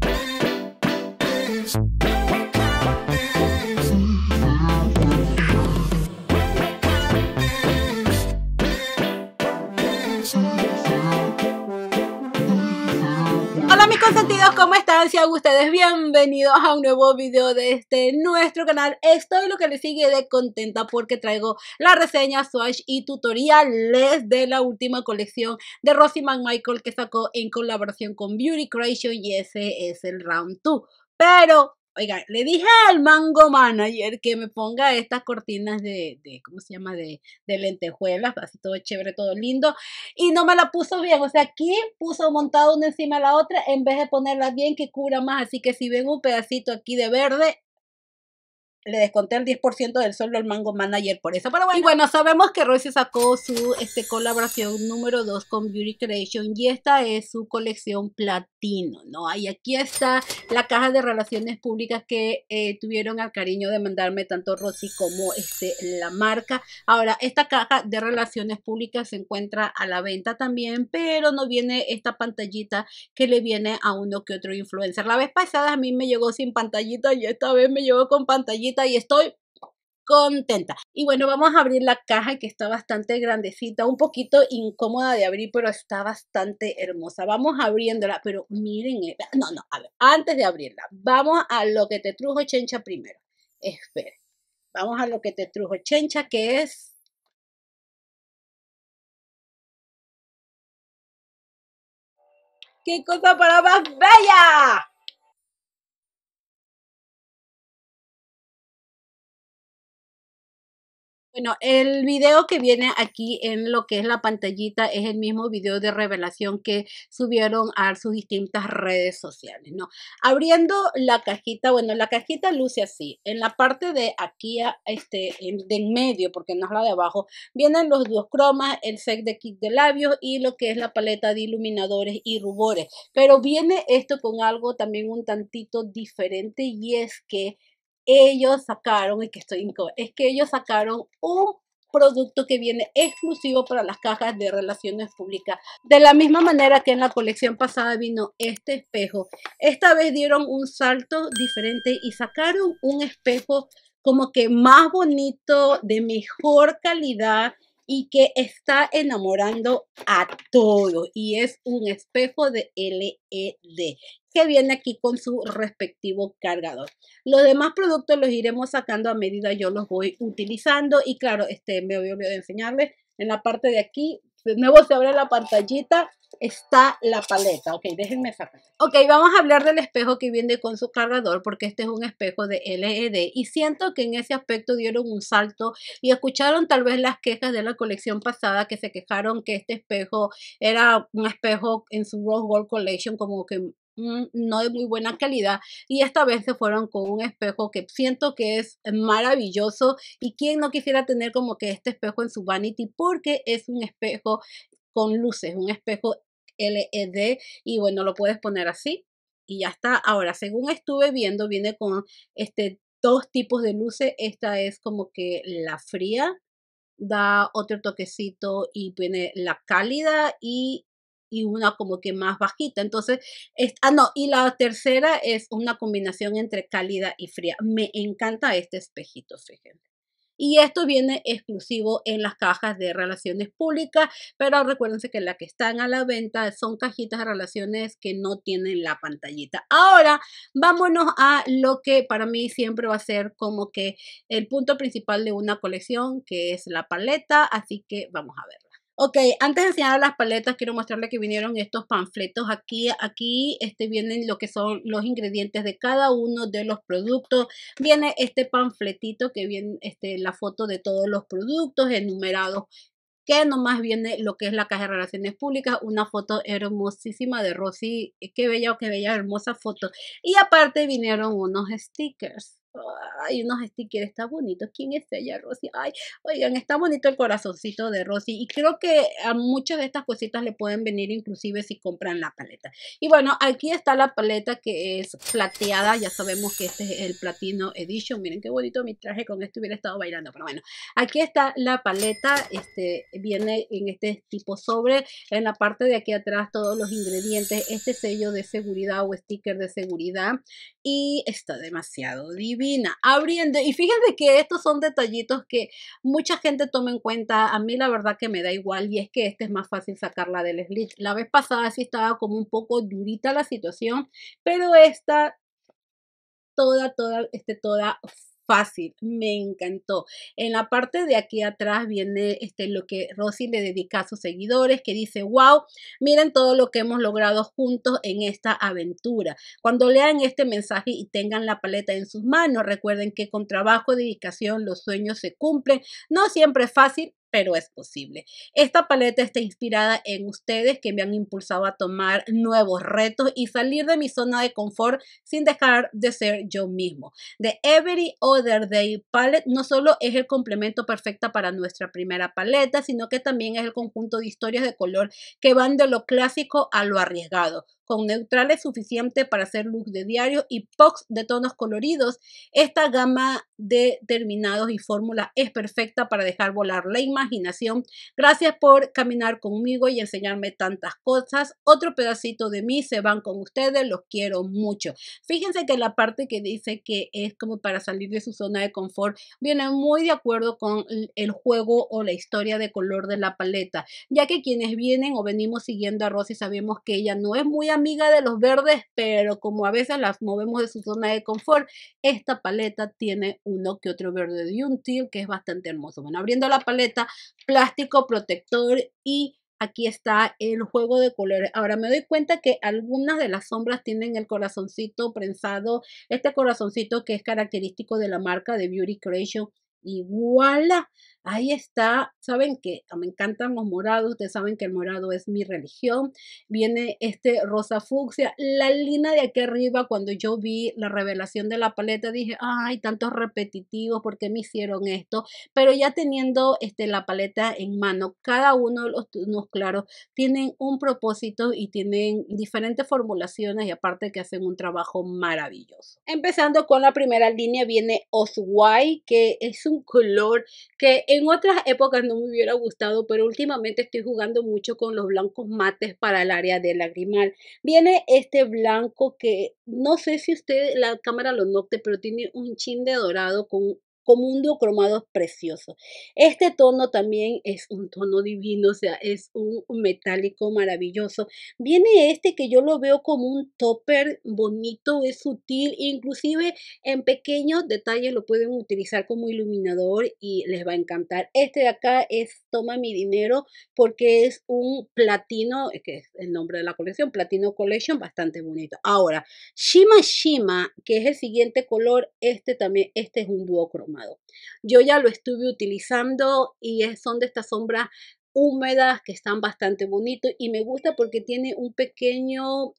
Peace. Peace. sentidos, ¿cómo están? Sean ustedes bienvenidos a un nuevo video de este nuestro canal. Estoy lo que les sigue de contenta porque traigo la reseña, swatch y tutoriales de la última colección de Rosie McMichael que sacó en colaboración con Beauty Creation y ese es el round 2. Pero Oiga, le dije al mango manager que me ponga estas cortinas de, de ¿cómo se llama? De, de, lentejuelas, así todo chévere, todo lindo. Y no me la puso bien. O sea, aquí puso montado una encima de la otra en vez de ponerla bien que cubra más. Así que si ven un pedacito aquí de verde, le desconté el 10% del sueldo al Mango Manager por eso. Pero bueno. Y bueno, sabemos que Rosy sacó su este, colaboración número 2 con Beauty Creation y esta es su colección platino, ¿no? Y aquí está la caja de relaciones públicas que eh, tuvieron el cariño de mandarme tanto Rosy como este, la marca. Ahora, esta caja de relaciones públicas se encuentra a la venta también, pero no viene esta pantallita que le viene a uno que otro influencer. La vez pasada a mí me llegó sin pantallita y esta vez me llegó con pantallita y estoy contenta. Y bueno, vamos a abrir la caja que está bastante grandecita, un poquito incómoda de abrir, pero está bastante hermosa. Vamos abriéndola, pero miren, eh, no, no, a ver, antes de abrirla, vamos a lo que te trujo Chencha primero. Espera, vamos a lo que te trujo Chencha, que es... ¡Qué cosa para más bella! Bueno, el video que viene aquí en lo que es la pantallita es el mismo video de revelación que subieron a sus distintas redes sociales, ¿no? Abriendo la cajita, bueno, la cajita luce así. En la parte de aquí, este, de en medio, porque no es la de abajo, vienen los dos cromas, el set de kit de labios y lo que es la paleta de iluminadores y rubores. Pero viene esto con algo también un tantito diferente y es que ellos sacaron, y que estoy es que ellos sacaron un producto que viene exclusivo para las cajas de relaciones públicas. De la misma manera que en la colección pasada vino este espejo. Esta vez dieron un salto diferente y sacaron un espejo como que más bonito, de mejor calidad, y que está enamorando a todos y es un espejo de LED que viene aquí con su respectivo cargador. Los demás productos los iremos sacando a medida yo los voy utilizando y claro, este me voy a enseñarles en la parte de aquí de nuevo se abre la pantallita, está la paleta. Ok, déjenme sacar. Ok, vamos a hablar del espejo que viene con su cargador porque este es un espejo de LED y siento que en ese aspecto dieron un salto y escucharon tal vez las quejas de la colección pasada que se quejaron que este espejo era un espejo en su Rose Gold Collection como que Mm, no de muy buena calidad y esta vez se fueron con un espejo que siento que es maravilloso y quien no quisiera tener como que este espejo en su vanity porque es un espejo con luces, un espejo LED y bueno, lo puedes poner así y ya está. Ahora, según estuve viendo, viene con este dos tipos de luces, esta es como que la fría da otro toquecito y viene la cálida y y una como que más bajita. Entonces, ah, no, y la tercera es una combinación entre cálida y fría. Me encanta este espejito, fíjense. Y esto viene exclusivo en las cajas de relaciones públicas, pero recuérdense que las que están a la venta son cajitas de relaciones que no tienen la pantallita. Ahora, vámonos a lo que para mí siempre va a ser como que el punto principal de una colección, que es la paleta, así que vamos a verlo. Ok, antes de enseñar las paletas, quiero mostrarle que vinieron estos panfletos. Aquí, aquí este, vienen lo que son los ingredientes de cada uno de los productos. Viene este panfletito que viene este, la foto de todos los productos enumerados que nomás viene lo que es la caja de relaciones públicas, una foto hermosísima de Rosy, eh, qué bella, qué bella, hermosa foto. Y aparte vinieron unos stickers. Ay, unos stickers, está bonito. ¿Quién es ella, Rosy? Ay, oigan, está bonito el corazoncito de Rosy. Y creo que a muchas de estas cositas le pueden venir inclusive si compran la paleta. Y bueno, aquí está la paleta que es plateada. Ya sabemos que este es el Platino Edition. Miren qué bonito mi traje con esto hubiera estado bailando. Pero bueno, aquí está la paleta. Este viene en este tipo sobre. En la parte de aquí atrás todos los ingredientes. Este sello de seguridad o sticker de seguridad. Y está demasiado divino abriendo. Y fíjense que estos son detallitos que mucha gente toma en cuenta. A mí la verdad que me da igual y es que este es más fácil sacarla del slitch. La vez pasada sí estaba como un poco durita la situación, pero esta toda, toda, este, toda fácil, me encantó. En la parte de aquí atrás viene este, lo que Rosy le dedica a sus seguidores, que dice, wow, miren todo lo que hemos logrado juntos en esta aventura. Cuando lean este mensaje y tengan la paleta en sus manos, recuerden que con trabajo, y dedicación, los sueños se cumplen. No siempre es fácil, pero es posible. Esta paleta está inspirada en ustedes que me han impulsado a tomar nuevos retos y salir de mi zona de confort sin dejar de ser yo mismo. The Every Other Day Palette no solo es el complemento perfecto para nuestra primera paleta, sino que también es el conjunto de historias de color que van de lo clásico a lo arriesgado con neutrales suficiente para hacer looks de diario y pops de tonos coloridos. Esta gama de terminados y fórmulas es perfecta para dejar volar la imaginación. Gracias por caminar conmigo y enseñarme tantas cosas. Otro pedacito de mí se van con ustedes, los quiero mucho. Fíjense que la parte que dice que es como para salir de su zona de confort viene muy de acuerdo con el juego o la historia de color de la paleta, ya que quienes vienen o venimos siguiendo a Rosy sabemos que ella no es muy amiga de los verdes, pero como a veces las movemos de su zona de confort, esta paleta tiene uno que otro verde de un tío que es bastante hermoso. Bueno, abriendo la paleta, plástico protector y aquí está el juego de colores. Ahora me doy cuenta que algunas de las sombras tienen el corazoncito prensado, este corazoncito que es característico de la marca de Beauty Creation. y voilà. Ahí está, saben que ah, me encantan los morados, ustedes saben que el morado es mi religión. Viene este rosa fucsia, la línea de aquí arriba, cuando yo vi la revelación de la paleta, dije, ay, tantos repetitivos, ¿por qué me hicieron esto? Pero ya teniendo este, la paleta en mano, cada uno de los tonos claros tienen un propósito y tienen diferentes formulaciones y aparte que hacen un trabajo maravilloso. Empezando con la primera línea viene Oswai, que es un color que en otras épocas no me hubiera gustado, pero últimamente estoy jugando mucho con los blancos mates para el área de lagrimal. Viene este blanco que no sé si usted la cámara lo note, pero tiene un chin de dorado con como un duocromado precioso. Este tono también es un tono divino, o sea, es un metálico maravilloso. Viene este que yo lo veo como un topper bonito, es sutil, inclusive en pequeños detalles lo pueden utilizar como iluminador y les va a encantar. Este de acá es Toma mi dinero porque es un platino, eh, que es el nombre de la colección, Platino Collection, bastante bonito. Ahora, Shima Shima, que es el siguiente color, este también, este es un duocromado. Yo ya lo estuve utilizando y son de estas sombras húmedas que están bastante bonitos y me gusta porque tiene un pequeño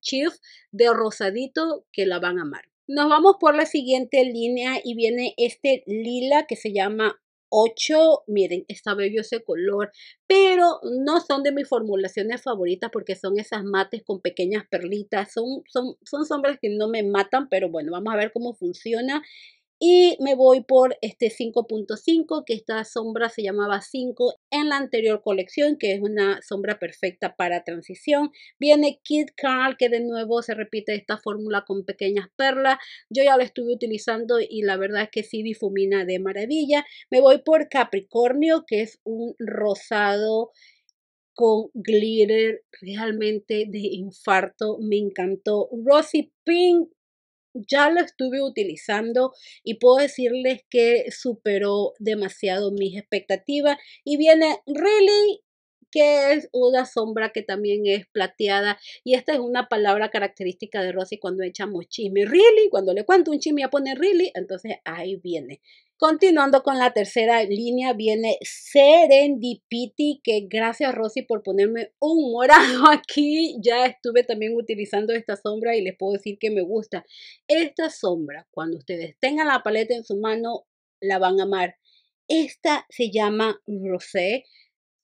chif de rosadito que la van a amar. Nos vamos por la siguiente línea y viene este lila que se llama 8. Miren, está bello ese color, pero no son de mis formulaciones favoritas porque son esas mates con pequeñas perlitas. Son, son, son sombras que no me matan, pero bueno, vamos a ver cómo funciona y me voy por este 5.5 que esta sombra se llamaba 5 en la anterior colección que es una sombra perfecta para transición viene Kid Carl que de nuevo se repite esta fórmula con pequeñas perlas yo ya la estuve utilizando y la verdad es que sí difumina de maravilla me voy por Capricornio que es un rosado con glitter realmente de infarto me encantó Rosy Pink ya lo estuve utilizando y puedo decirles que superó demasiado mis expectativas. Y viene Really, que es una sombra que también es plateada. Y esta es una palabra característica de Rosy cuando echamos chisme. Really, cuando le cuento un chisme ya pone really, entonces ahí viene. Continuando con la tercera línea viene Serendipity, que gracias Rosy por ponerme un morado aquí. Ya estuve también utilizando esta sombra y les puedo decir que me gusta. Esta sombra, cuando ustedes tengan la paleta en su mano, la van a amar. Esta se llama Rosé.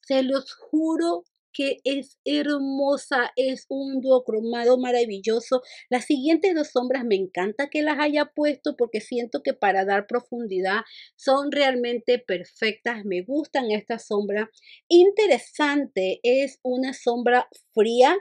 Se los juro que es hermosa, es un duocromado maravilloso. Las siguientes dos sombras me encanta que las haya puesto porque siento que para dar profundidad son realmente perfectas, me gustan estas sombra Interesante es una sombra fría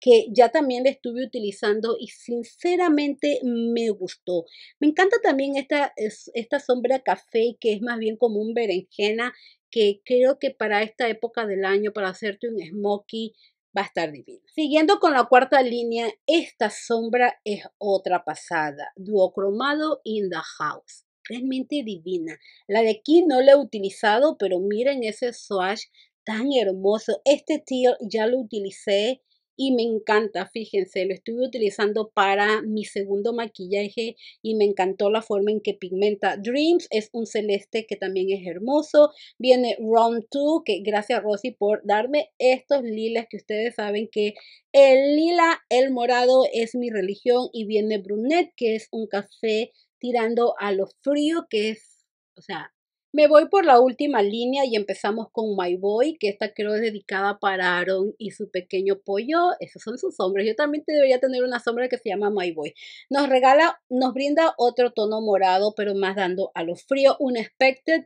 que ya también la estuve utilizando y sinceramente me gustó. Me encanta también esta, esta sombra café que es más bien como un berenjena que creo que para esta época del año, para hacerte un smokey, va a estar divino. Siguiendo con la cuarta línea, esta sombra es otra pasada, duocromado in the house. Realmente divina. La de aquí no la he utilizado, pero miren ese swatch tan hermoso. Este teal ya lo utilicé y me encanta, fíjense, lo estuve utilizando para mi segundo maquillaje y me encantó la forma en que pigmenta. Dreams es un celeste que también es hermoso. Viene Round 2, que gracias Rosy por darme estos lilas que ustedes saben que el lila, el morado es mi religión y viene Brunette, que es un café tirando a lo frío, que es, o sea, me voy por la última línea y empezamos con My Boy, que esta creo es dedicada para Aaron y su pequeño pollo. Esos son sus sombras. Yo también debería tener una sombra que se llama My Boy. Nos regala, nos brinda otro tono morado, pero más dando a lo frío. Unexpected.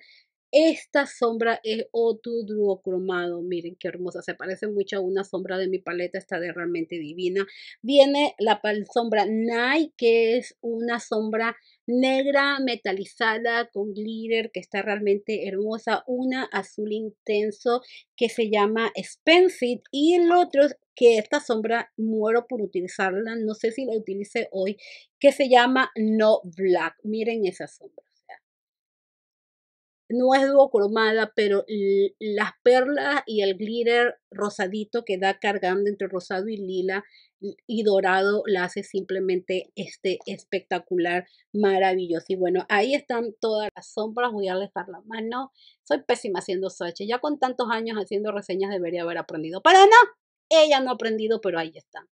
Esta sombra es otro cromado. Miren qué hermosa. Se parece mucho a una sombra de mi paleta. Esta de realmente divina. Viene la sombra Night, que es una sombra negra metalizada con glitter que está realmente hermosa, una azul intenso que se llama It. y el otro que esta sombra muero por utilizarla, no sé si la utilice hoy, que se llama No Black. Miren esa sombra. No es cromada, pero las perlas y el glitter rosadito que da cargando entre rosado y lila y dorado la hace simplemente este espectacular, maravilloso. Y bueno, ahí están todas las sombras, voy a dejar la mano. Soy pésima haciendo swatches, ya con tantos años haciendo reseñas debería haber aprendido. Para nada ella no ha aprendido, pero ahí está.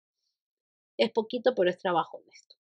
Es poquito, pero es trabajo honesto.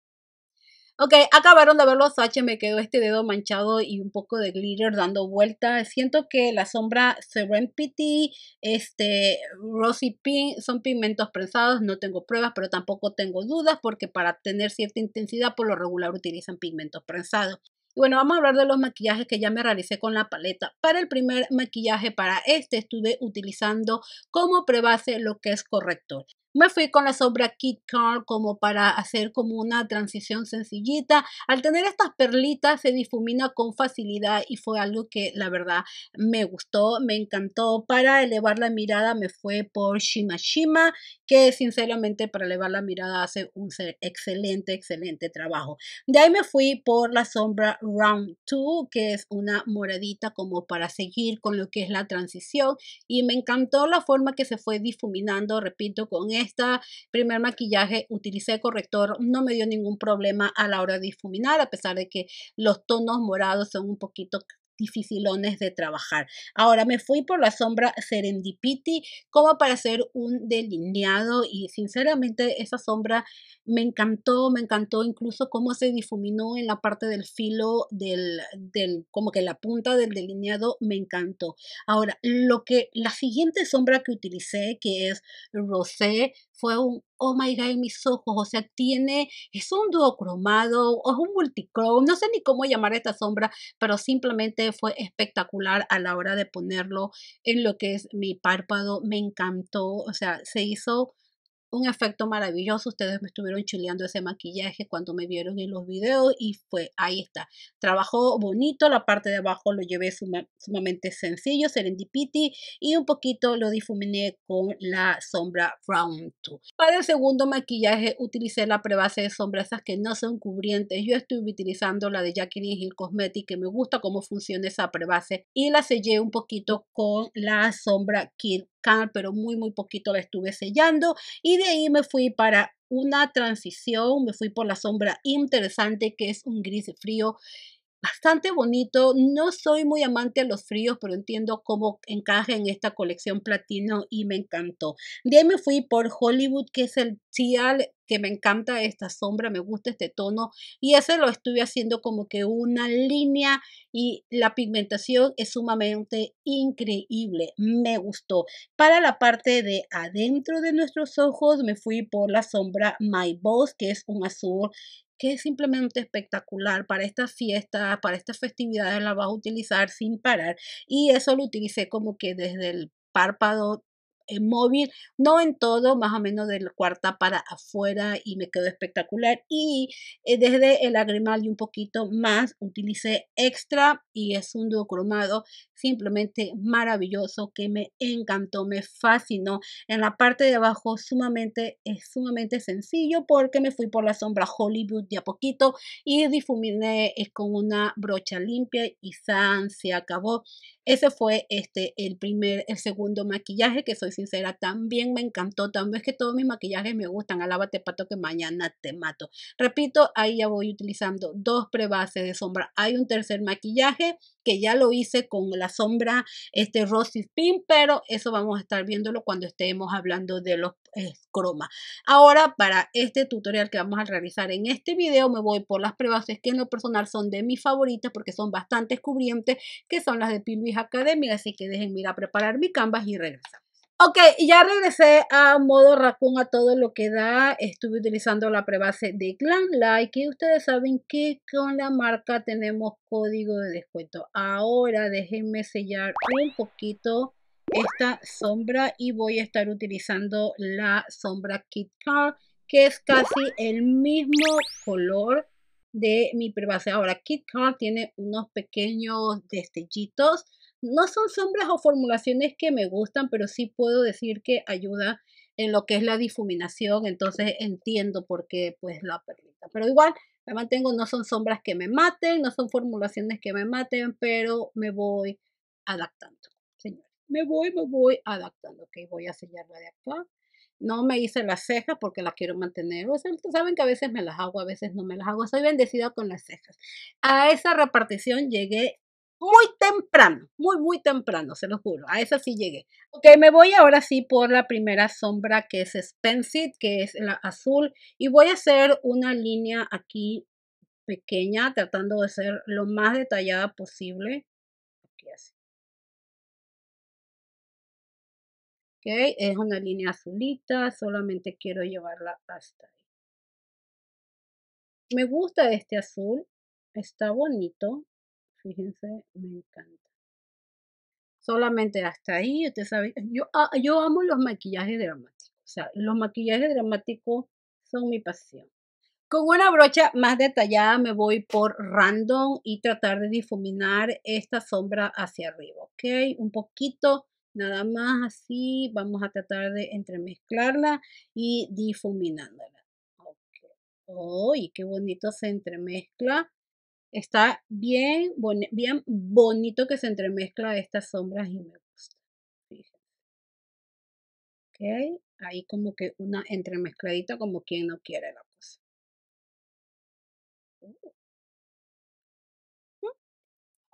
Ok, acabaron de ver los H, me quedó este dedo manchado y un poco de glitter dando vuelta. Siento que la sombra Serenity, este, Rosy Pink son pigmentos prensados, no tengo pruebas, pero tampoco tengo dudas porque para tener cierta intensidad por lo regular utilizan pigmentos prensados. Y bueno, vamos a hablar de los maquillajes que ya me realicé con la paleta. Para el primer maquillaje, para este, estuve utilizando como prebase lo que es corrector. Me fui con la sombra Kit Car como para hacer como una transición sencillita. Al tener estas perlitas se difumina con facilidad y fue algo que la verdad me gustó, me encantó. Para elevar la mirada me fue por Shimashima, que sinceramente para elevar la mirada hace un excelente, excelente trabajo. De ahí me fui por la sombra Round 2, que es una moradita como para seguir con lo que es la transición y me encantó la forma que se fue difuminando, repito, con este primer maquillaje utilicé corrector, no me dio ningún problema a la hora de difuminar, a pesar de que los tonos morados son un poquito dificilones de trabajar. Ahora me fui por la sombra Serendipity como para hacer un delineado y sinceramente esa sombra me encantó, me encantó incluso cómo se difuminó en la parte del filo del, del como que la punta del delineado me encantó. Ahora, lo que la siguiente sombra que utilicé que es Rosé fue un oh my god en mis ojos, o sea, tiene, es un duocromado, o es un multicrome, no sé ni cómo llamar esta sombra, pero simplemente fue espectacular a la hora de ponerlo en lo que es mi párpado, me encantó, o sea, se hizo un efecto maravilloso. Ustedes me estuvieron chileando ese maquillaje cuando me vieron en los videos y fue, ahí está. Trabajó bonito, la parte de abajo lo llevé sumamente sencillo, serendipity, y un poquito lo difuminé con la sombra brown. 2. Para el segundo maquillaje utilicé la prebase de sombras que no son cubrientes. Yo estuve utilizando la de Jacqueline Hill Cosmetics, que me gusta cómo funciona esa prebase, y la sellé un poquito con la sombra Kill pero muy, muy poquito la estuve sellando. Y de ahí me fui para una transición, me fui por la sombra interesante que es un gris frío bastante bonito. No soy muy amante a los fríos, pero entiendo cómo encaja en esta colección platino y me encantó. De ahí me fui por Hollywood, que es el Tial que me encanta esta sombra, me gusta este tono y ese lo estuve haciendo como que una línea y la pigmentación es sumamente increíble, me gustó. Para la parte de adentro de nuestros ojos me fui por la sombra My Boss que es un azul que es simplemente espectacular para estas fiestas, para estas festividades, la vas a utilizar sin parar. Y eso lo utilicé como que desde el párpado móvil, no en todo, más o menos de la cuarta para afuera y me quedó espectacular. Y eh, desde el lagrimal y un poquito más utilicé extra y es un dúo cromado simplemente maravilloso que me encantó, me fascinó. En la parte de abajo sumamente, es sumamente sencillo porque me fui por la sombra Hollywood de a poquito y difuminé con una brocha limpia y san se acabó ese fue este, el primer, el segundo maquillaje que soy sincera, también me encantó, también es que todos mis maquillajes me gustan, alábate pato que mañana te mato. Repito, ahí ya voy utilizando dos prebases de sombra. Hay un tercer maquillaje que ya lo hice con la sombra este Rosy Pink, pero eso vamos a estar viéndolo cuando estemos hablando de los es croma. Ahora, para este tutorial que vamos a realizar en este video, me voy por las prebases que en lo personal son de mis favoritas porque son bastante cubrientes, que son las de Pilvis Academy, así que déjenme ir a preparar mi canvas y regresar. Ok, ya regresé a modo racón a todo lo que da. Estuve utilizando la prebase de Glam Like y ustedes saben que con la marca tenemos código de descuento. Ahora déjenme sellar un poquito esta sombra y voy a estar utilizando la sombra Kit que es casi el mismo color de mi base. Ahora Kit tiene unos pequeños destellitos. No son sombras o formulaciones que me gustan, pero sí puedo decir que ayuda en lo que es la difuminación, entonces entiendo por qué pues la perlita. Pero igual me mantengo, no son sombras que me maten, no son formulaciones que me maten, pero me voy adaptando, señores me voy, me voy adaptando, ok, voy a sellarla de acá. No me hice las cejas porque las quiero mantener. Ustedes saben que a veces me las hago, a veces no me las hago. Soy bendecida con las cejas. A esa repartición llegué muy temprano, muy, muy temprano, se lo juro. A esa sí llegué. Ok, me voy ahora sí por la primera sombra que es Spensit, que es la azul. Y voy a hacer una línea aquí pequeña, tratando de ser lo más detallada posible. Es una línea azulita, solamente quiero llevarla hasta ahí. Me gusta este azul, está bonito, fíjense, me encanta. Solamente hasta ahí, usted sabe, yo, ah, yo amo los maquillajes dramáticos, o sea, los maquillajes dramáticos son mi pasión. Con una brocha más detallada me voy por random y tratar de difuminar esta sombra hacia arriba, ¿ok? Un poquito Nada más así vamos a tratar de entremezclarla y difuminándola. Okay. Oh, qué bonito se entremezcla! Está bien, bien bonito que se entremezcla estas sombras y me gusta. Ok, ahí como que una entremezcladita como quien no quiere la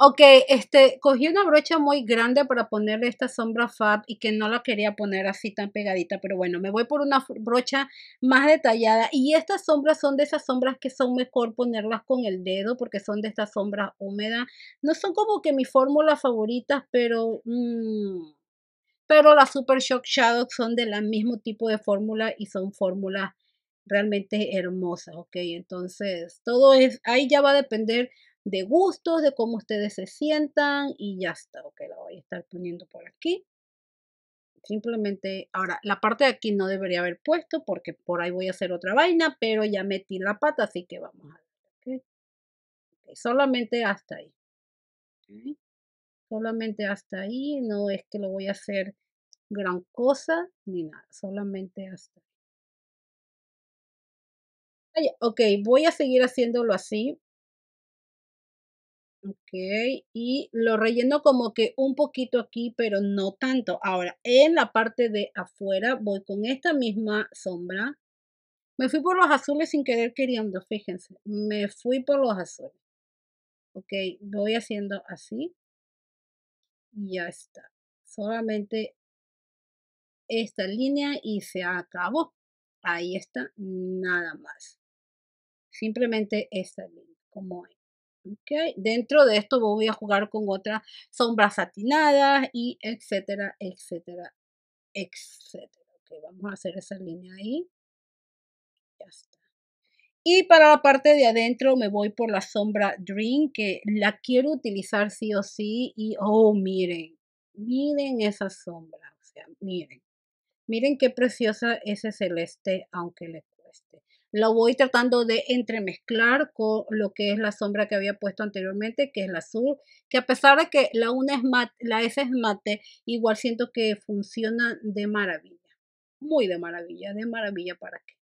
Ok, este, cogí una brocha muy grande para ponerle esta sombra Fab y que no la quería poner así tan pegadita, pero bueno, me voy por una brocha más detallada y estas sombras son de esas sombras que son mejor ponerlas con el dedo porque son de estas sombras húmedas. No son como que mi fórmula favoritas, pero... Mm, pero las Super Shock Shadows son del mismo tipo de fórmula y son fórmulas realmente hermosas, ok, entonces todo es, ahí ya va a depender de gustos, de cómo ustedes se sientan y ya está. Ok, la voy a estar poniendo por aquí. Simplemente, ahora, la parte de aquí no debería haber puesto porque por ahí voy a hacer otra vaina, pero ya metí la pata, así que vamos a ver. solamente hasta ahí. Solamente hasta ahí, no es que lo voy a hacer gran cosa ni nada, solamente hasta ahí. Ok, voy a seguir haciéndolo así Ok, y lo relleno como que un poquito aquí, pero no tanto. Ahora, en la parte de afuera voy con esta misma sombra. Me fui por los azules sin querer queriendo, fíjense. Me fui por los azules. Ok, voy haciendo así. Y ya está. Solamente esta línea y se acabó. Ahí está, nada más. Simplemente esta línea, como es. Okay. Dentro de esto voy a jugar con otras sombras satinadas y etcétera, etcétera, etcétera. vamos a hacer esa línea ahí. Ya está. Y para la parte de adentro me voy por la sombra Dream, que la quiero utilizar sí o sí. Y oh, miren, miren esa sombra. O sea, miren. Miren qué preciosa ese celeste, aunque le la voy tratando de entremezclar con lo que es la sombra que había puesto anteriormente, que es la azul, que a pesar de que la una es mate, la S es mate, igual siento que funciona de maravilla. Muy de maravilla, de maravilla para qué.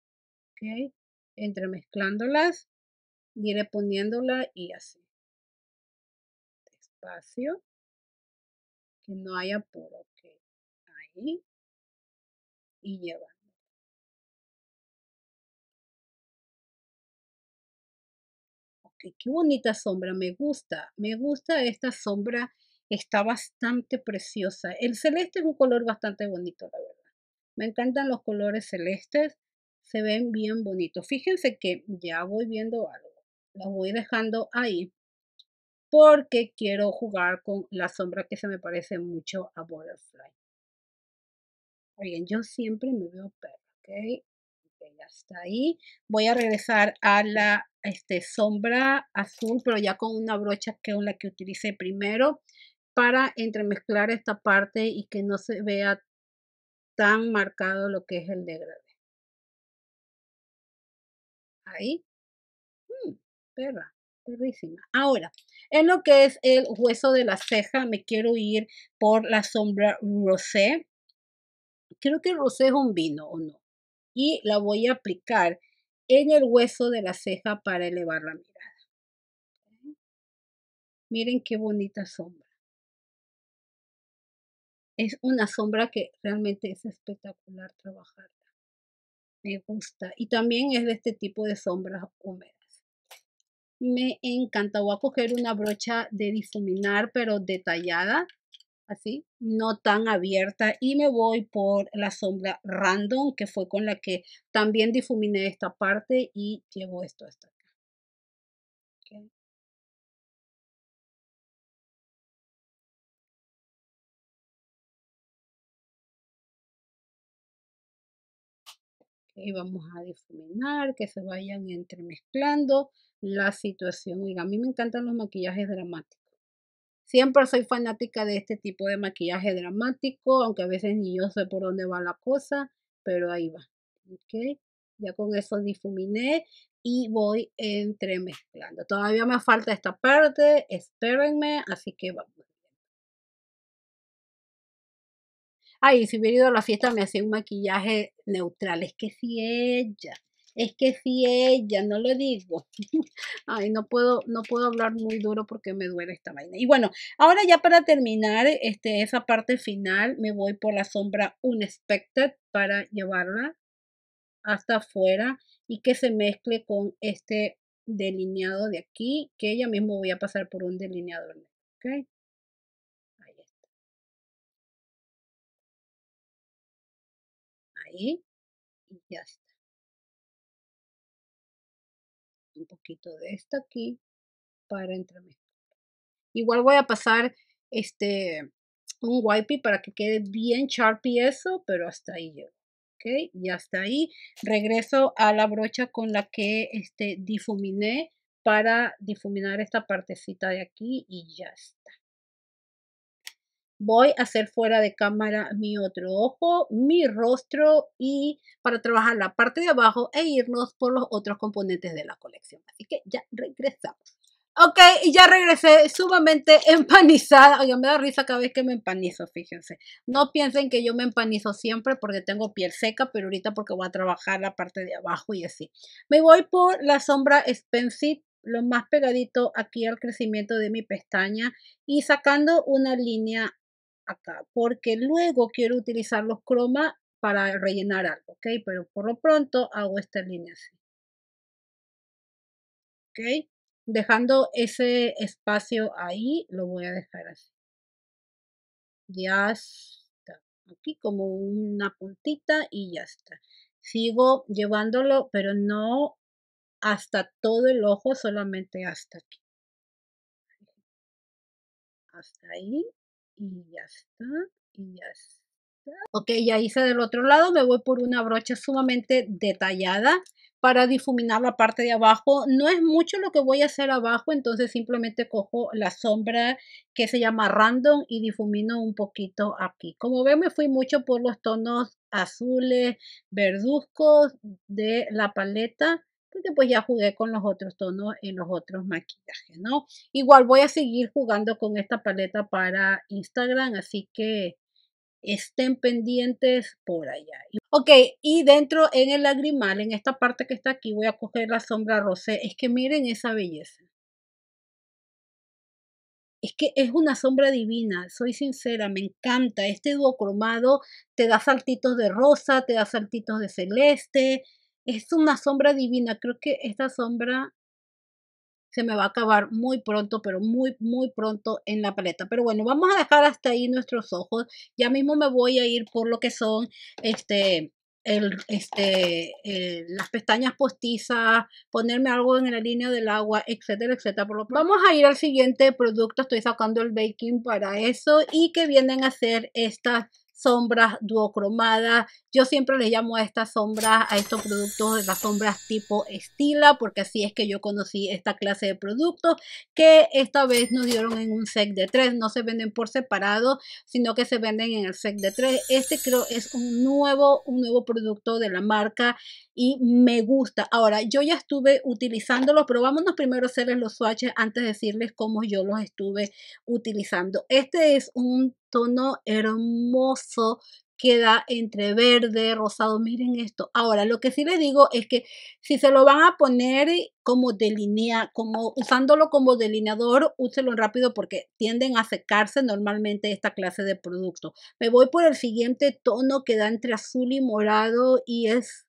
¿Okay? Entremezclándolas, iré poniéndola y así. Despacio. Que no haya puro. Ahí. Y lleva. qué bonita sombra, me gusta, me gusta esta sombra, está bastante preciosa. El celeste es un color bastante bonito, la verdad. Me encantan los colores celestes, se ven bien bonitos. Fíjense que ya voy viendo algo, lo voy dejando ahí porque quiero jugar con la sombra que se me parece mucho a Butterfly. Oigan, yo siempre me veo perro, ¿ok? ya está ahí. Voy a regresar a la este, sombra azul, pero ya con una brocha que es la que utilicé primero para entremezclar esta parte y que no se vea tan marcado lo que es el degradé. Ahí. Mm, perra, perrísima. Ahora, en lo que es el hueso de la ceja, me quiero ir por la sombra rosé. Creo que rosé es un vino o no. Y la voy a aplicar en el hueso de la ceja para elevar la mirada. Miren qué bonita sombra. Es una sombra que realmente es espectacular trabajarla. Me gusta. Y también es de este tipo de sombras húmedas. Me encanta. Voy a coger una brocha de difuminar, pero detallada así, no tan abierta y me voy por la sombra random que fue con la que también difuminé esta parte y llevo esto hasta acá. Y vamos a difuminar, que se vayan entremezclando la situación. Oiga, a mí me encantan los maquillajes dramáticos Siempre soy fanática de este tipo de maquillaje dramático, aunque a veces ni yo sé por dónde va la cosa, pero ahí va. ¿ok? Ya con eso difuminé y voy entremezclando. Todavía me falta esta parte, espérenme, así que vamos. Ay, si hubiera ido a la fiesta me hacía un maquillaje neutral, es que si ella es que si ella, no lo digo. Ay, no puedo, no puedo hablar muy duro porque me duele esta vaina. Y bueno, ahora ya para terminar este, esa parte final, me voy por la sombra Unexpected para llevarla hasta afuera y que se mezcle con este delineado de aquí, que ella mismo voy a pasar por un delineador. ¿okay? Ahí está. Ahí y ya está. de esta aquí para entrarme Igual voy a pasar este un wipey para que quede bien sharpie eso, pero hasta ahí yo ¿ok? Y hasta ahí regreso a la brocha con la que este, difuminé para difuminar esta partecita de aquí y ya está voy a hacer fuera de cámara mi otro ojo, mi rostro y para trabajar la parte de abajo e irnos por los otros componentes de la colección. Así que ya regresamos. Ok, y ya regresé sumamente empanizada. Oye, me da risa cada vez que me empanizo, fíjense. No piensen que yo me empanizo siempre porque tengo piel seca, pero ahorita porque voy a trabajar la parte de abajo y así. Me voy por la sombra Spencit, lo más pegadito aquí al crecimiento de mi pestaña y sacando una línea acá, porque luego quiero utilizar los cromas para rellenar algo, ¿ok? Pero por lo pronto hago esta línea así. ¿Ok? Dejando ese espacio ahí, lo voy a dejar así. Ya está. Aquí como una puntita y ya está. Sigo llevándolo, pero no hasta todo el ojo, solamente hasta aquí. Hasta ahí y ya está, y ya está. Ok, ya hice del otro lado, me voy por una brocha sumamente detallada para difuminar la parte de abajo. No es mucho lo que voy a hacer abajo, entonces simplemente cojo la sombra que se llama random y difumino un poquito aquí. Como ven, me fui mucho por los tonos azules, verduzcos de la paleta pues ya jugué con los otros tonos en los otros maquillajes, ¿no? Igual voy a seguir jugando con esta paleta para Instagram, así que estén pendientes por allá. Ok, y dentro en el lagrimal, en esta parte que está aquí, voy a coger la sombra rosé. Es que miren esa belleza. Es que es una sombra divina, soy sincera, me encanta. Este duocromado te da saltitos de rosa, te da saltitos de celeste, es una sombra divina. Creo que esta sombra se me va a acabar muy pronto, pero muy, muy pronto en la paleta. Pero bueno, vamos a dejar hasta ahí nuestros ojos. Ya mismo me voy a ir por lo que son este, el, este, eh, las pestañas postizas, ponerme algo en la línea del agua, etcétera, etcétera. Por lo Vamos a ir al siguiente producto. Estoy sacando el baking para eso y que vienen a ser estas sombras duocromadas yo siempre le llamo a estas sombras, a estos productos, de las sombras tipo estila, porque así es que yo conocí esta clase de productos que esta vez nos dieron en un set de tres. No se venden por separado, sino que se venden en el set de tres. Este creo es un nuevo, un nuevo producto de la marca y me gusta. Ahora, yo ya estuve utilizándolo, pero vámonos primero a hacerles los swatches antes de decirles cómo yo los estuve utilizando. Este es un tono hermoso queda entre verde, rosado, miren esto. Ahora, lo que sí les digo es que si se lo van a poner como delinea, como usándolo como delineador, úselo rápido porque tienden a secarse normalmente esta clase de producto. Me voy por el siguiente tono que da entre azul y morado y es,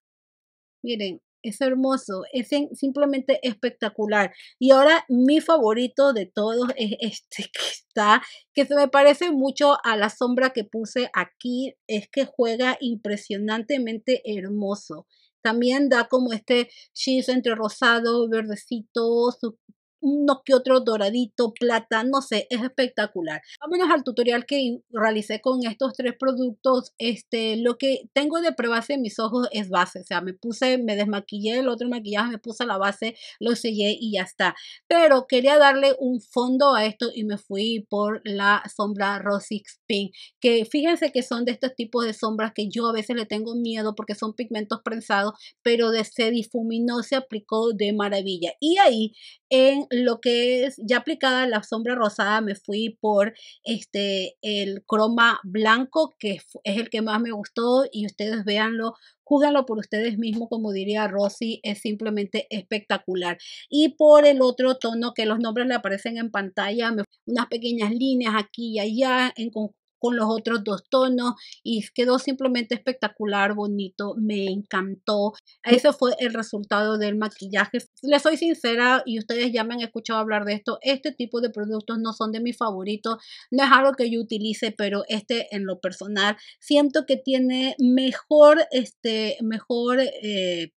miren, es hermoso, es simplemente espectacular. Y ahora mi favorito de todos es este que está, que se me parece mucho a la sombra que puse aquí, es que juega impresionantemente hermoso. También da como este shift entre rosado, verdecito, su uno que otro doradito, plata, no sé, es espectacular. Vámonos al tutorial que realicé con estos tres productos. Este, lo que tengo de prebase en mis ojos es base, o sea, me puse, me desmaquillé el otro maquillaje, me puse la base, lo sellé y ya está. Pero quería darle un fondo a esto y me fui por la sombra Rosix Pink, que fíjense que son de estos tipos de sombras que yo a veces le tengo miedo porque son pigmentos prensados, pero de se difuminó, se aplicó de maravilla. Y ahí en lo que es ya aplicada la sombra rosada, me fui por este el croma blanco, que es el que más me gustó y ustedes véanlo júganlo por ustedes mismos, como diría Rosy, es simplemente espectacular. Y por el otro tono que los nombres le aparecen en pantalla, unas pequeñas líneas aquí y allá en, conjunto con los otros dos tonos y quedó simplemente espectacular, bonito, me encantó. Ese fue el resultado del maquillaje. Les soy sincera y ustedes ya me han escuchado hablar de esto, este tipo de productos no son de mis favoritos, no es algo que yo utilice, pero este en lo personal siento que tiene mejor, este, mejor eh,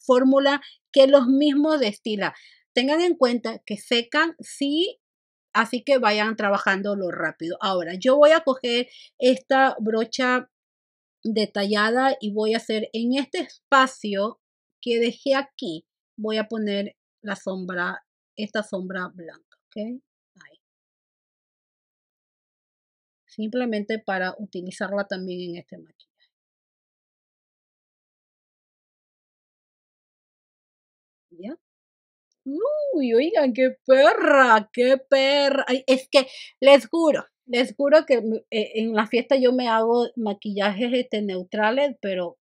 fórmula que los mismos de Estila. Tengan en cuenta que secan sí Así que vayan trabajando lo rápido. Ahora, yo voy a coger esta brocha detallada y voy a hacer en este espacio que dejé aquí, voy a poner la sombra, esta sombra blanca, Simplemente para utilizarla también en este maquillaje. ¿Ya? uy, oigan, qué perra, qué perra. es que les juro, les juro que mm, e, en la fiesta yo me hago maquillajes este, neutrales, pero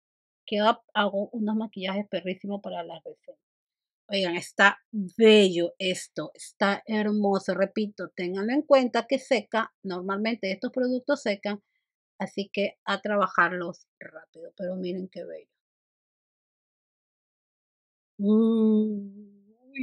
queda, hago unos maquillajes perrísimos para las veces. Oigan, está bello esto, está hermoso. Repito, tenganlo en cuenta que seca, normalmente estos productos secan, así que a trabajarlos rápido. Pero miren qué bello. Mm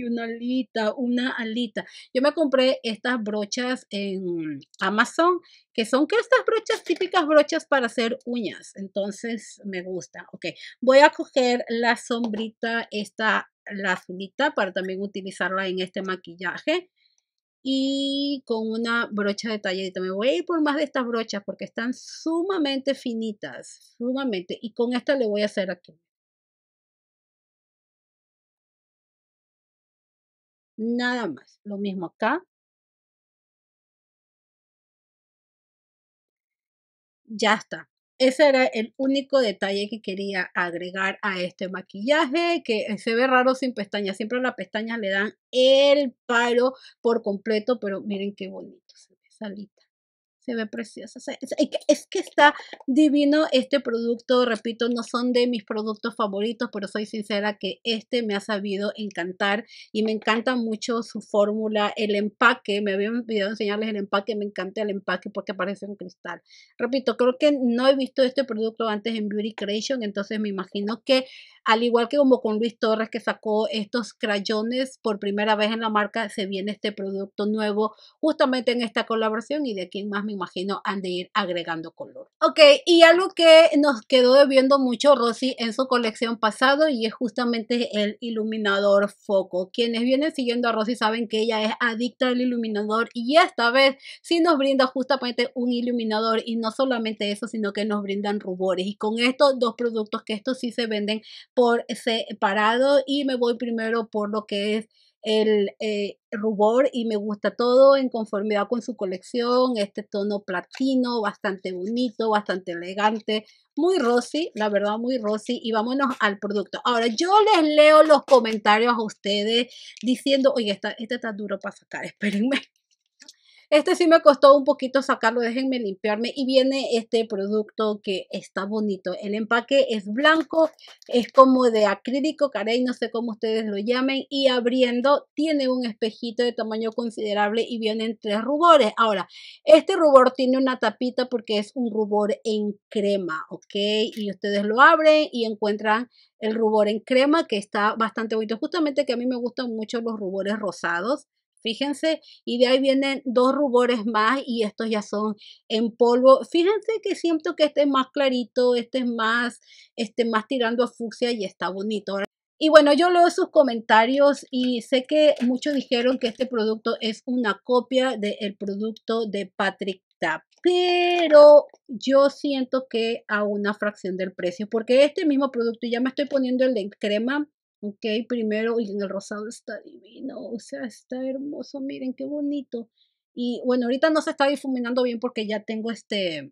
una alita, una alita. Yo me compré estas brochas en Amazon, que son que estas brochas típicas brochas para hacer uñas. Entonces me gusta. Ok, voy a coger la sombrita, esta, la azulita, para también utilizarla en este maquillaje y con una brocha de talladita. Me voy a ir por más de estas brochas porque están sumamente finitas, sumamente. Y con esta le voy a hacer aquí. nada más. Lo mismo acá. Ya está. Ese era el único detalle que quería agregar a este maquillaje, que eh, se ve raro sin pestañas. Siempre las pestañas le dan el paro por completo, pero miren qué bonito se ve salita se ve preciosa. Es que está divino este producto, repito, no son de mis productos favoritos, pero soy sincera que este me ha sabido encantar y me encanta mucho su fórmula, el empaque, me había olvidado enseñarles el empaque, me encanta el empaque porque parece un cristal. Repito, creo que no he visto este producto antes en Beauty Creation, entonces me imagino que al igual que como con Luis Torres que sacó estos crayones por primera vez en la marca, se viene este producto nuevo justamente en esta colaboración y de aquí más me imagino han de ir agregando color. Ok, y algo que nos quedó debiendo mucho Rosy en su colección pasado y es justamente el iluminador foco. Quienes vienen siguiendo a Rosy saben que ella es adicta al iluminador y esta vez sí nos brinda justamente un iluminador y no solamente eso, sino que nos brindan rubores. Y con estos dos productos que estos sí se venden por separado y me voy primero por lo que es el eh, rubor y me gusta todo en conformidad con su colección, este tono platino, bastante bonito, bastante elegante, muy rosy, la verdad muy rosy y vámonos al producto. Ahora yo les leo los comentarios a ustedes diciendo, oye, esta, está duro para sacar, espérenme. Este sí me costó un poquito sacarlo, déjenme limpiarme. Y viene este producto que está bonito. El empaque es blanco, es como de acrílico, caray, no sé cómo ustedes lo llamen. Y abriendo tiene un espejito de tamaño considerable y vienen tres rubores. Ahora, este rubor tiene una tapita porque es un rubor en crema, ¿ok? Y ustedes lo abren y encuentran el rubor en crema que está bastante bonito. Justamente que a mí me gustan mucho los rubores rosados. Fíjense, y de ahí vienen dos rubores más y estos ya son en polvo. Fíjense que siento que este es más clarito, este es más, este más tirando a fucsia y está bonito. Y bueno, yo leo sus comentarios y sé que muchos dijeron que este producto es una copia del producto de Patrick Tap, pero yo siento que a una fracción del precio, porque este mismo producto, ya me estoy poniendo el de crema, Ok, primero, y en el rosado está divino, o sea, está hermoso, miren qué bonito. Y bueno, ahorita no se está difuminando bien porque ya tengo este,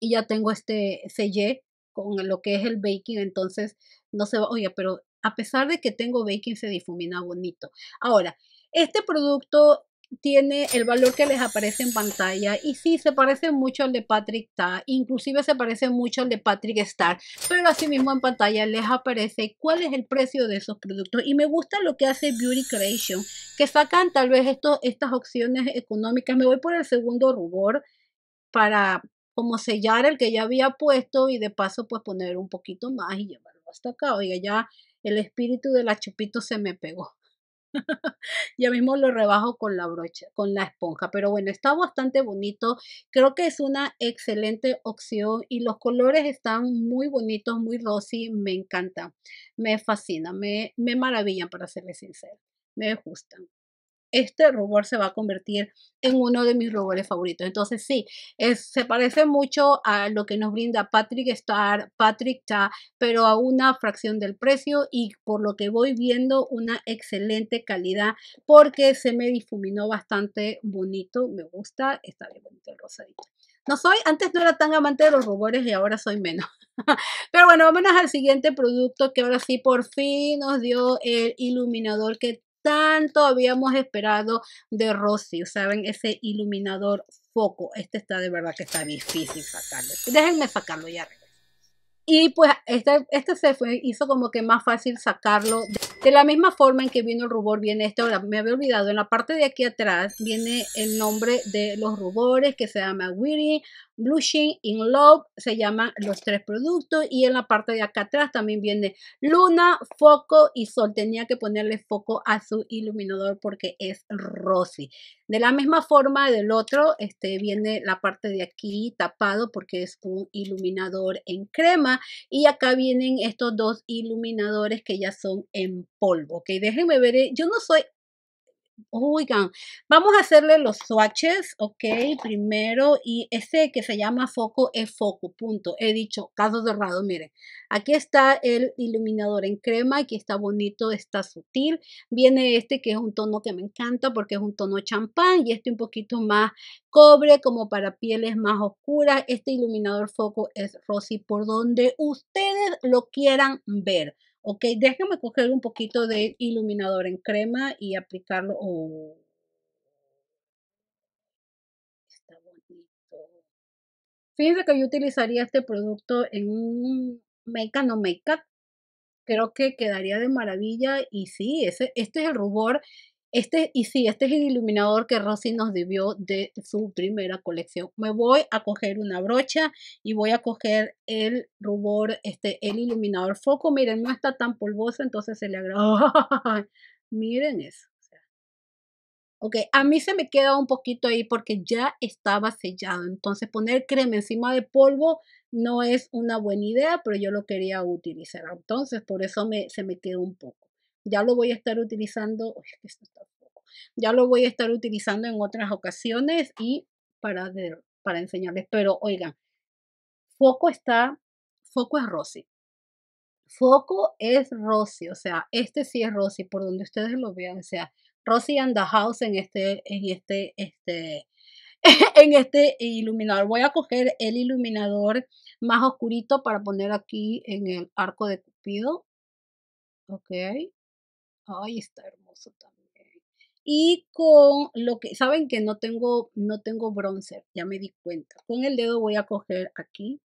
y ya tengo este sellé con lo que es el baking, entonces no se va, oye, pero a pesar de que tengo baking se difumina bonito. Ahora, este producto tiene el valor que les aparece en pantalla y sí, se parece mucho al de Patrick Ta, inclusive se parece mucho al de Patrick Star, pero asimismo en pantalla les aparece cuál es el precio de esos productos y me gusta lo que hace Beauty Creation, que sacan tal vez estas opciones económicas, me voy por el segundo rubor para como sellar el que ya había puesto y de paso pues poner un poquito más y llevarlo hasta acá, oiga ya el espíritu de la chupito se me pegó. ya mismo lo rebajo con la brocha, con la esponja. Pero bueno, está bastante bonito. Creo que es una excelente opción y los colores están muy bonitos, muy rosy. Me encanta, me fascina, me, me maravillan para serles sincera. Me gustan este rubor se va a convertir en uno de mis rubores favoritos. Entonces sí, se parece mucho a lo que nos brinda Patrick Star, Patrick Ta, pero a una fracción del precio y por lo que voy viendo una excelente calidad porque se me difuminó bastante bonito, me gusta, está bien bonito el rosadito. No soy, antes no era tan amante de los rubores y ahora soy menos. Pero bueno, vámonos al siguiente producto que ahora sí por fin nos dio el iluminador que tanto habíamos esperado de Rossi. ¿Saben? Ese iluminador foco. Este está de verdad que está difícil sacarlo. Déjenme sacarlo ya. Y pues este, este se fue, hizo como que más fácil sacarlo. De la misma forma en que viene el rubor, viene este, ahora me había olvidado, en la parte de aquí atrás viene el nombre de los rubores que se llama Weary, Blushing, In Love, se llaman los tres productos y en la parte de acá atrás también viene Luna, Foco y Sol. Tenía que ponerle foco a su iluminador porque es rosy. De la misma forma del otro, este, viene la parte de aquí tapado porque es un iluminador en crema y acá vienen estos dos iluminadores que ya son en polvo, ok, déjenme ver, eh, yo no soy, oigan, vamos a hacerle los swatches, ok, primero, y ese que se llama foco es foco, punto, he dicho, caso cerrado, miren, aquí está el iluminador en crema, aquí está bonito, está sutil, viene este que es un tono que me encanta porque es un tono champán y este un poquito más cobre, como para pieles más oscuras, este iluminador foco es rosy, por donde ustedes lo quieran ver, Ok, déjame coger un poquito de iluminador en crema y aplicarlo. Oh. está bonito. Fíjense que yo utilizaría este producto en un make no make Creo que quedaría de maravilla y sí, ese, este es el rubor este, y sí, este es el iluminador que Rosy nos debió de su primera colección. Me voy a coger una brocha y voy a coger el rubor, este, el iluminador foco. Miren, no está tan polvoso, entonces se le agrava. Miren eso. Ok, a mí se me queda un poquito ahí porque ya estaba sellado. Entonces poner crema encima de polvo no es una buena idea, pero yo lo quería utilizar. Entonces por eso me, se me quedó un poco ya lo voy a estar utilizando, ya lo voy a estar utilizando en otras ocasiones y para, para enseñarles, pero oigan, foco está, foco es Rosy. Foco es Rosy, o sea, este sí es Rosy, por donde ustedes lo vean, o sea, Rosy and the House en este, en este, este, en este iluminador. Voy a coger el iluminador más oscurito para poner aquí en el arco de Cupido. Ok. Ay, está hermoso también. Y con lo que, saben que no tengo, no tengo bronzer, ya me di cuenta. Con el dedo voy a coger aquí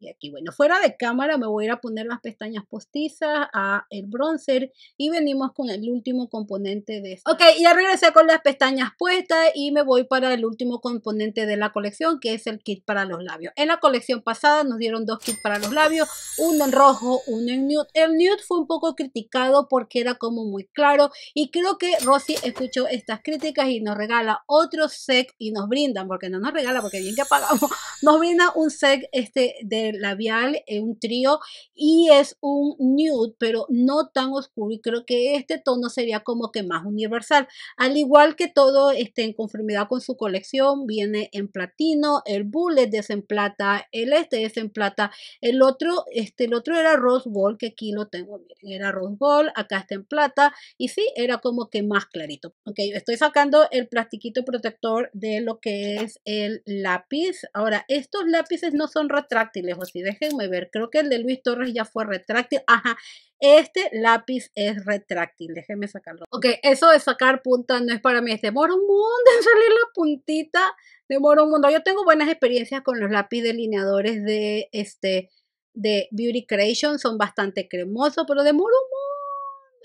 y aquí, bueno, fuera de cámara me voy a ir a poner las pestañas postizas a el bronzer y venimos con el último componente de esto. Ok, ya regresé con las pestañas puestas y me voy para el último componente de la colección que es el kit para los labios. En la colección pasada nos dieron dos kits para los labios, uno en rojo, uno en nude. El nude fue un poco criticado porque era como muy claro y creo que Rosy escuchó estas críticas y nos regala otro set y nos brindan, porque no nos regala, porque bien que pagamos, nos brinda un set este de eh, labial, eh, un trío, y es un nude, pero no tan oscuro. Y creo que este tono sería como que más universal. Al igual que todo este, en conformidad con su colección, viene en platino, el bullet es en plata, el este es en plata, el otro, este, el otro era rose gold, que aquí lo tengo, miren, era rose gold, acá está en plata, y sí, era como que más clarito. Ok, estoy sacando el plastiquito protector de lo que es el lápiz. Ahora, estos lápices no son retráctiles, así. Déjenme ver, creo que el de Luis Torres ya fue retráctil. Ajá, este lápiz es retráctil, déjenme sacarlo. Ok, eso de sacar punta no es para mí, es de un mundo en salir la puntita, de un mundo. Yo tengo buenas experiencias con los lápiz delineadores de, este, de Beauty Creation, son bastante cremosos, pero de un mundo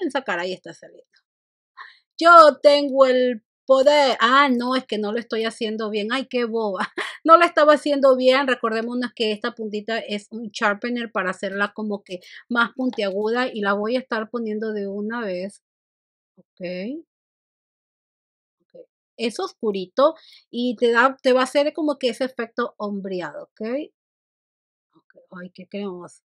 en sacar, ahí está saliendo. Yo tengo el poder. Ah, no, es que no lo estoy haciendo bien. Ay, qué boba. No lo estaba haciendo bien. Recordémonos que esta puntita es un sharpener para hacerla como que más puntiaguda y la voy a estar poniendo de una vez. Ok. Es oscurito y te, da, te va a hacer como que ese efecto hombreado, ¿ok? okay. Ay, qué creemos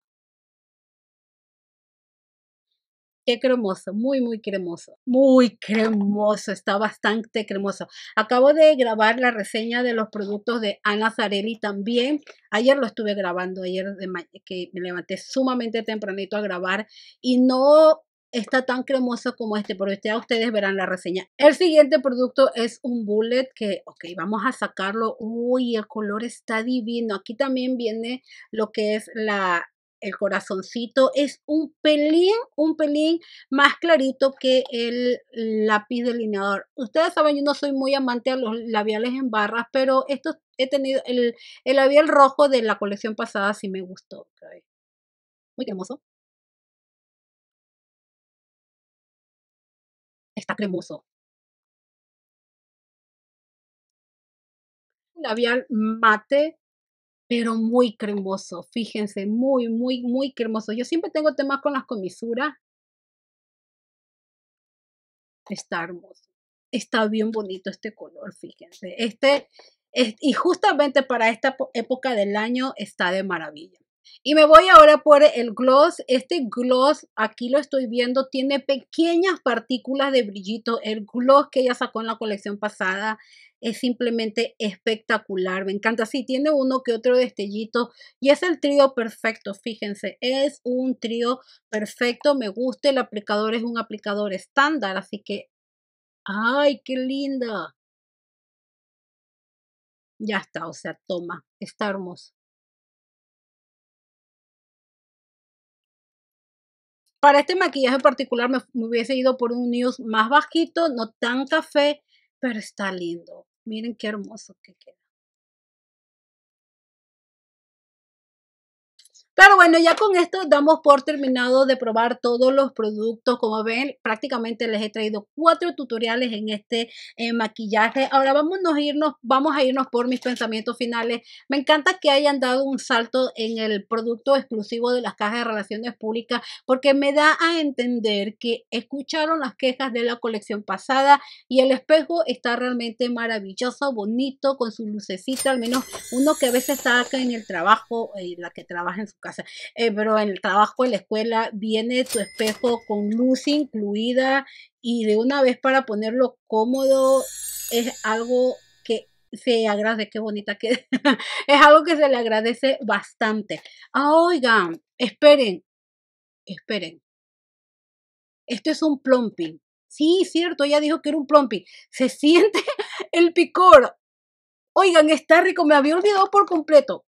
Qué cremoso, muy, muy cremoso. Muy cremoso, está bastante cremoso. Acabo de grabar la reseña de los productos de Ana Zarelli también. Ayer lo estuve grabando, ayer de que me levanté sumamente tempranito a grabar y no está tan cremoso como este, pero ya ustedes verán la reseña. El siguiente producto es un bullet que, ok, vamos a sacarlo. Uy, el color está divino. Aquí también viene lo que es la, el corazoncito es un pelín, un pelín más clarito que el lápiz delineador. Ustedes saben, yo no soy muy amante a los labiales en barras, pero esto he tenido, el, el labial rojo de la colección pasada sí me gustó. Muy cremoso. Está cremoso. Labial mate pero muy cremoso. Fíjense, muy, muy, muy cremoso. Yo siempre tengo temas con las comisuras. Está hermoso. Está bien bonito este color, fíjense. Este, y justamente para esta época del año está de maravilla. Y me voy ahora por el gloss. Este gloss, aquí lo estoy viendo, tiene pequeñas partículas de brillito. El gloss que ella sacó en la colección pasada es simplemente espectacular. Me encanta. Sí, tiene uno que otro destellito. Y es el trío perfecto. Fíjense, es un trío perfecto. Me gusta. El aplicador es un aplicador estándar. Así que, ¡ay, qué linda! Ya está, o sea, toma, está hermoso. Para este maquillaje en particular me, hubiese ido por un news más bajito, no tan café, pero está lindo. Miren qué hermoso que queda. Pero bueno, ya con esto damos por terminado de probar todos los productos. Como ven, prácticamente les he traído cuatro tutoriales en este eh, maquillaje. Ahora vamos a, irnos, vamos a irnos por mis pensamientos finales. Me encanta que hayan dado un salto en el producto exclusivo de las cajas de relaciones públicas porque me da a entender que escucharon las quejas de la colección pasada y el espejo está realmente maravilloso, bonito, con su lucecita, al menos uno que a veces está acá en el trabajo, eh, la que trabaja en su casa eh, pero en el trabajo, en la escuela, viene tu espejo con luz incluida y de una vez para ponerlo cómodo es algo que se agradece, qué bonita que es, algo que se le agradece bastante. Ah, oigan, esperen, esperen. Esto es un plumping. Sí, cierto, ella dijo que era un plumping. Se siente el picor. Oigan, está rico, me había olvidado por completo.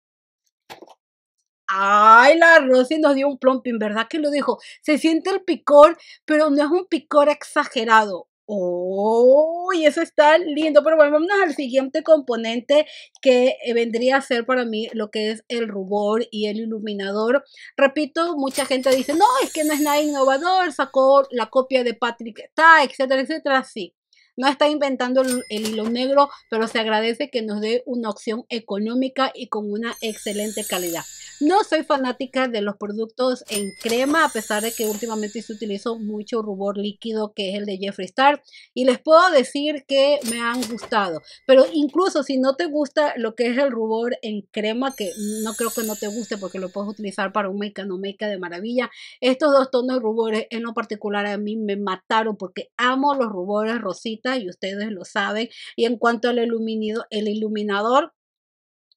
Ay, la Rosy nos dio un plumping, ¿verdad que lo dijo? Se siente el picor, pero no es un picor exagerado. ¡Oh! Y eso está lindo. Pero bueno, vámonos al siguiente componente que eh, vendría a ser para mí lo que es el rubor y el iluminador. Repito, mucha gente dice, no, es que no es nada innovador, sacó la copia de Patrick etcétera, etcétera. Sí, no está inventando el, hilo negro, pero se agradece que nos dé una opción económica y con una excelente calidad. No soy fanática de los productos en crema, a pesar de que últimamente se utilizó mucho rubor líquido, que es el de Jeffree Star, y les puedo decir que me han gustado. Pero incluso si no te gusta lo que es el rubor en crema, que no creo que no te guste porque lo puedes utilizar para un make no make de maravilla, estos dos tonos de rubores en lo particular a mí me mataron porque amo los rubores rositos y ustedes lo saben. Y en cuanto al iluminado, el iluminador,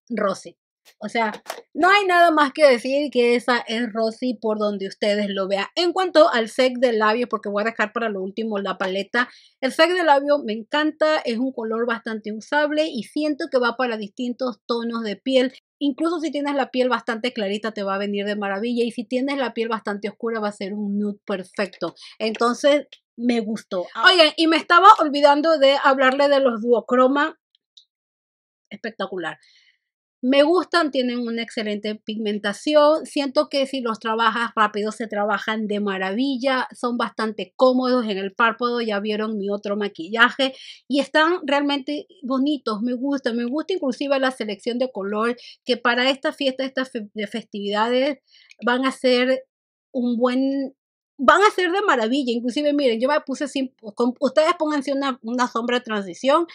Rosy. O sea, no hay nada más que decir que esa es Rosy por donde ustedes lo vean. En cuanto al sec de labio, porque voy a dejar para lo último la paleta, el sec de labio me encanta, es un color bastante usable y siento que va para distintos tonos de piel incluso si tienes la piel bastante clarita te va a venir de maravilla y si tienes la piel bastante oscura va a ser un nude perfecto. Entonces, me gustó. Ah. Oigan, y me estaba olvidando de hablarle de los duocroma. Espectacular. Me gustan, tienen una excelente pigmentación. Siento que si los trabajas rápido se trabajan de maravilla. Son bastante cómodos en el párpado. Ya vieron mi otro maquillaje y están realmente bonitos. Me gusta, me gusta inclusive la selección de color que para esta fiesta, estas festividades van a ser un buen van a ser de maravilla. Inclusive, miren, yo me puse sin, ustedes pónganse una, una sombra de transición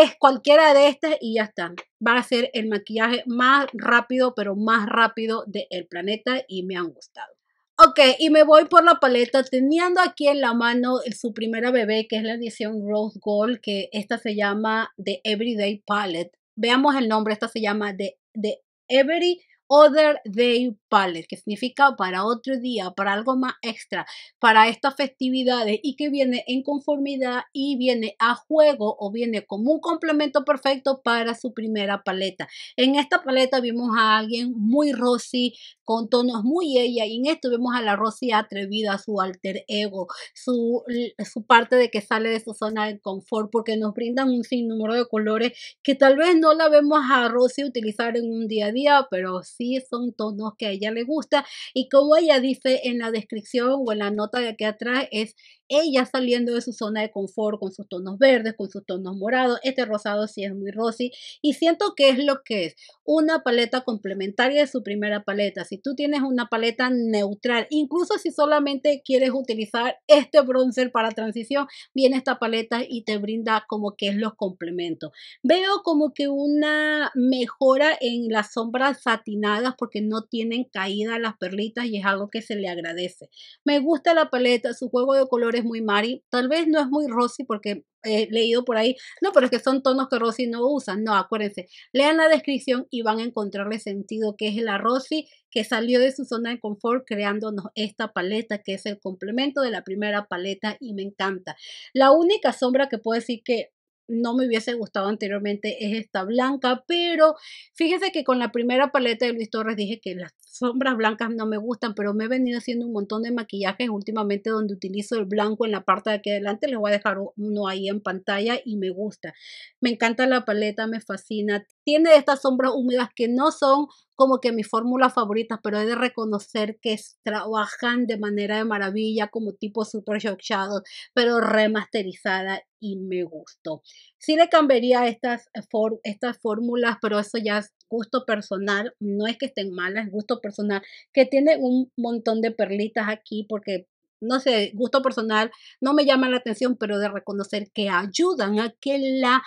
es cualquiera de estas y ya está. Va a ser el maquillaje más rápido, pero más rápido del planeta y me han gustado. Ok, y me voy por la paleta teniendo aquí en la mano su primera bebé, que es la edición Rose Gold, que esta se llama The Everyday Palette. Veamos el nombre, esta se llama The, The Every Other Day Palette, que significa para otro día, para algo más extra, para estas festividades y que viene en conformidad y viene a juego o viene como un complemento perfecto para su primera paleta. En esta paleta vimos a alguien muy rosy, con tonos muy ella y en esto vemos a la Rosy atrevida, su alter ego, su, su parte de que sale de su zona de confort porque nos brindan un sinnúmero de colores que tal vez no la vemos a Rosy utilizar en un día a día, pero sí son tonos que a ella le gusta. Y como ella dice en la descripción o en la nota que aquí atrás, es ella eh, saliendo de su zona de confort con sus tonos verdes, con sus tonos morados. Este rosado sí es muy rosy y siento que es lo que es una paleta complementaria de su primera paleta. Si tú tienes una paleta neutral, incluso si solamente quieres utilizar este bronzer para transición, viene esta paleta y te brinda como que es los complementos. Veo como que una mejora en las sombras satinadas porque no tienen caída las perlitas y es algo que se le agradece. Me gusta la paleta, su juego de colores muy Mari, tal vez no es muy Rosy porque he leído por ahí, no, pero es que son tonos que Rosy no usa, no, acuérdense, lean la descripción y van a encontrarle sentido que es la Rosy que salió de su zona de confort creándonos esta paleta que es el complemento de la primera paleta y me encanta. La única sombra que puedo decir que no me hubiese gustado anteriormente es esta blanca, pero fíjense que con la primera paleta de Luis Torres dije que las sombras blancas no me gustan, pero me he venido haciendo un montón de maquillajes últimamente donde utilizo el blanco en la parte de aquí adelante. Les voy a dejar uno ahí en pantalla y me gusta. Me encanta la paleta, me fascina. Tiene estas sombras húmedas que no son como que mis fórmulas favoritas, pero he de reconocer que trabajan de manera de maravilla como tipo Super Shock Shadow, pero remasterizada y me gustó. Sí le cambiaría estas, eh, estas fórmulas, pero eso ya es gusto personal, no es que estén malas, es gusto personal, que tiene un montón de perlitas aquí porque, no sé, gusto personal no me llama la atención, pero de reconocer que ayudan a que la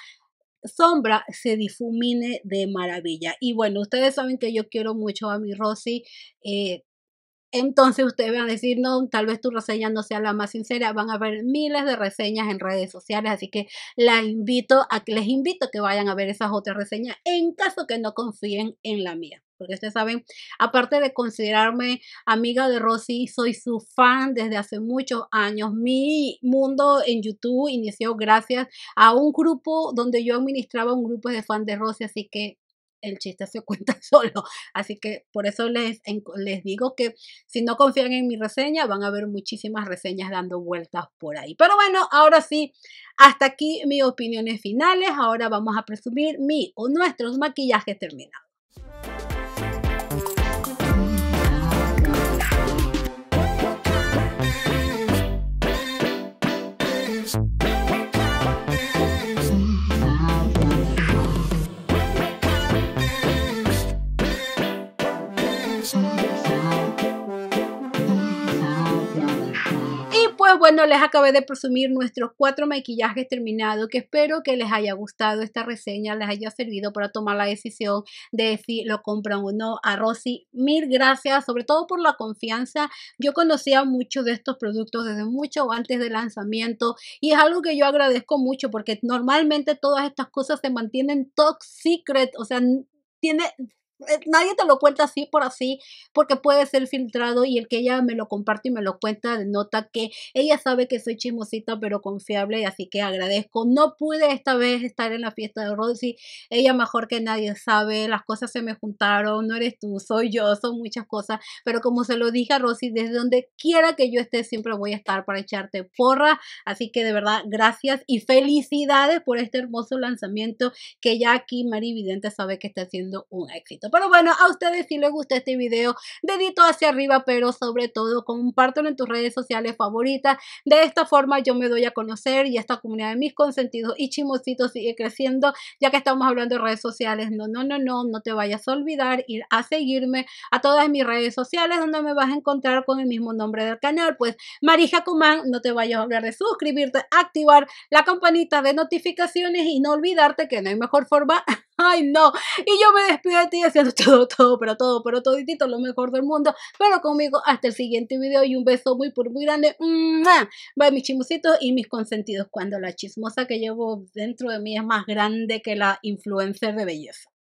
sombra se difumine de maravilla. Y bueno, ustedes saben que yo quiero mucho a mi Rosy. Eh, entonces ustedes van a decir, no, tal vez tu reseña no sea la más sincera, van a ver miles de reseñas en redes sociales, así que la invito les invito a que vayan a ver esas otras reseñas en caso que no confíen en la mía. Porque ustedes saben, aparte de considerarme amiga de Rosy, soy su fan desde hace muchos años. Mi mundo en YouTube inició gracias a un grupo donde yo administraba un grupo de fan de Rosy, así que el chiste se cuenta solo. Así que por eso les, les digo que si no confían en mi reseña, van a ver muchísimas reseñas dando vueltas por ahí. Pero bueno, ahora sí, hasta aquí mis opiniones finales. Ahora vamos a presumir mi o nuestros maquillajes terminados. pues bueno, les acabé de presumir nuestros cuatro maquillajes terminados que espero que les haya gustado esta reseña, les haya servido para tomar la decisión de si lo compran o no. A Rosy, mil gracias, sobre todo por la confianza. Yo conocía muchos de estos productos desde mucho antes del lanzamiento y es algo que yo agradezco mucho porque normalmente todas estas cosas se mantienen top secret, o sea, tiene eh, nadie te lo cuenta así por así, porque puede ser filtrado y el que ella me lo comparte y me lo cuenta denota que ella sabe que soy chismosita pero confiable, y así que agradezco. No pude esta vez estar en la fiesta de Rosy, ella mejor que nadie sabe, las cosas se me juntaron, no eres tú, soy yo, son muchas cosas, pero como se lo dije a Rosy, desde donde quiera que yo esté siempre voy a estar para echarte porra, así que de verdad gracias y felicidades por este hermoso lanzamiento que ya aquí Marividente sabe que está siendo un éxito. Pero bueno, a ustedes si les gusta este video, dedito hacia arriba, pero sobre todo compártelo en tus redes sociales favoritas. De esta forma yo me doy a conocer y esta comunidad de mis consentidos y chimositos sigue creciendo, ya que estamos hablando de redes sociales. No, no, no, no, no te vayas a olvidar ir a seguirme a todas mis redes sociales donde me vas a encontrar con el mismo nombre del canal. Pues Marija Comán, no te vayas a olvidar de suscribirte, activar la campanita de notificaciones y no olvidarte que no hay mejor forma ay no, y yo me despido de ti haciendo todo, todo, pero todo, pero toditito, lo mejor del mundo, pero conmigo hasta el siguiente video y un beso muy, muy, muy grande, bye mis chismositos y mis consentidos, cuando la chismosa que llevo dentro de mí es más grande que la influencer de belleza.